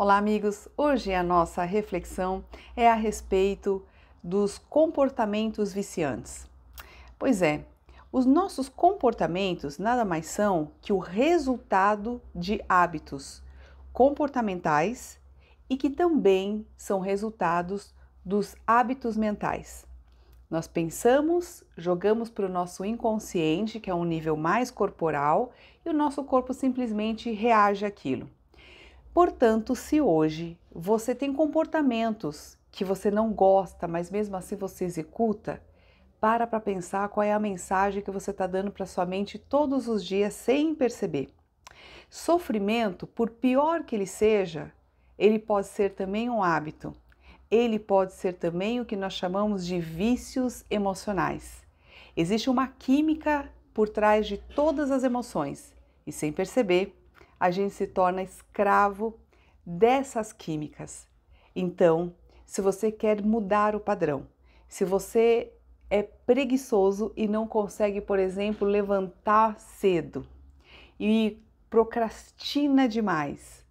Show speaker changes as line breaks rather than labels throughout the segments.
Olá, amigos! Hoje a nossa reflexão é a respeito dos comportamentos viciantes. Pois é, os nossos comportamentos nada mais são que o resultado de hábitos comportamentais e que também são resultados dos hábitos mentais. Nós pensamos, jogamos para o nosso inconsciente, que é um nível mais corporal, e o nosso corpo simplesmente reage àquilo. Portanto, se hoje você tem comportamentos que você não gosta, mas mesmo assim você executa, para para pensar qual é a mensagem que você está dando para sua mente todos os dias sem perceber. Sofrimento, por pior que ele seja, ele pode ser também um hábito. Ele pode ser também o que nós chamamos de vícios emocionais. Existe uma química por trás de todas as emoções e sem perceber, a gente se torna escravo dessas químicas. Então, se você quer mudar o padrão, se você é preguiçoso e não consegue, por exemplo, levantar cedo e procrastina demais,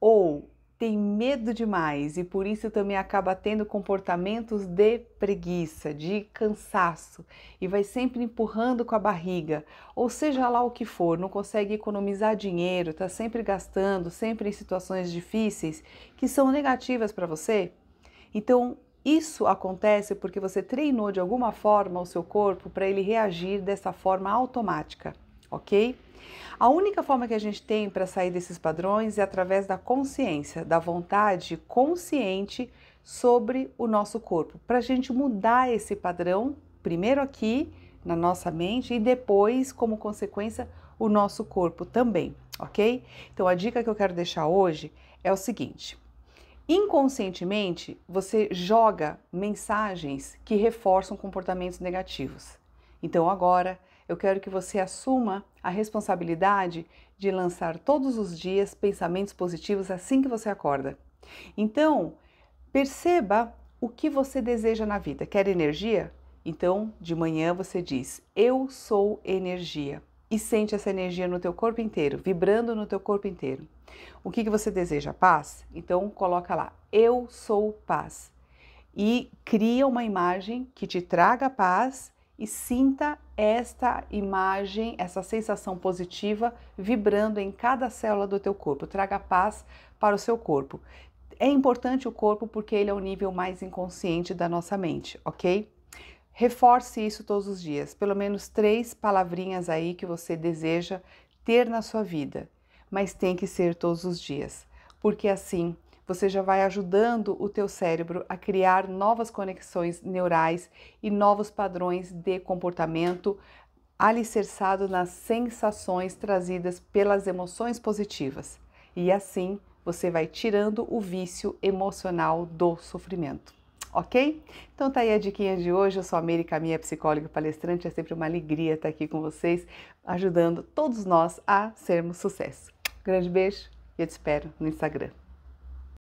ou tem medo demais e por isso também acaba tendo comportamentos de preguiça, de cansaço e vai sempre empurrando com a barriga, ou seja lá o que for, não consegue economizar dinheiro, está sempre gastando, sempre em situações difíceis que são negativas para você. Então, isso acontece porque você treinou de alguma forma o seu corpo para ele reagir dessa forma automática, ok? A única forma que a gente tem para sair desses padrões é através da consciência, da vontade consciente sobre o nosso corpo. Para a gente mudar esse padrão, primeiro aqui na nossa mente e depois, como consequência, o nosso corpo também, ok? Então a dica que eu quero deixar hoje é o seguinte: inconscientemente você joga mensagens que reforçam comportamentos negativos. Então agora eu quero que você assuma a responsabilidade de lançar todos os dias pensamentos positivos assim que você acorda. Então, perceba o que você deseja na vida. Quer energia? Então, de manhã você diz: "Eu sou energia" e sente essa energia no teu corpo inteiro, vibrando no teu corpo inteiro. O que, que você deseja? Paz? Então coloca lá, eu sou paz. E cria uma imagem que te traga paz e sinta esta imagem, essa sensação positiva vibrando em cada célula do teu corpo. Traga paz para o seu corpo. É importante o corpo porque ele é o nível mais inconsciente da nossa mente, ok? Reforce isso todos os dias, pelo menos três palavrinhas aí que você deseja ter na sua vida, mas tem que ser todos os dias, porque assim você já vai ajudando o teu cérebro a criar novas conexões neurais e novos padrões de comportamento alicerçado nas sensações trazidas pelas emoções positivas. E assim você vai tirando o vício emocional do sofrimento. Ok? Então tá aí a diquinha de hoje. Eu sou a Mary Caminha, psicóloga e palestrante. É sempre uma alegria estar aqui com vocês, ajudando todos nós a sermos sucesso. Grande beijo e eu te espero no Instagram.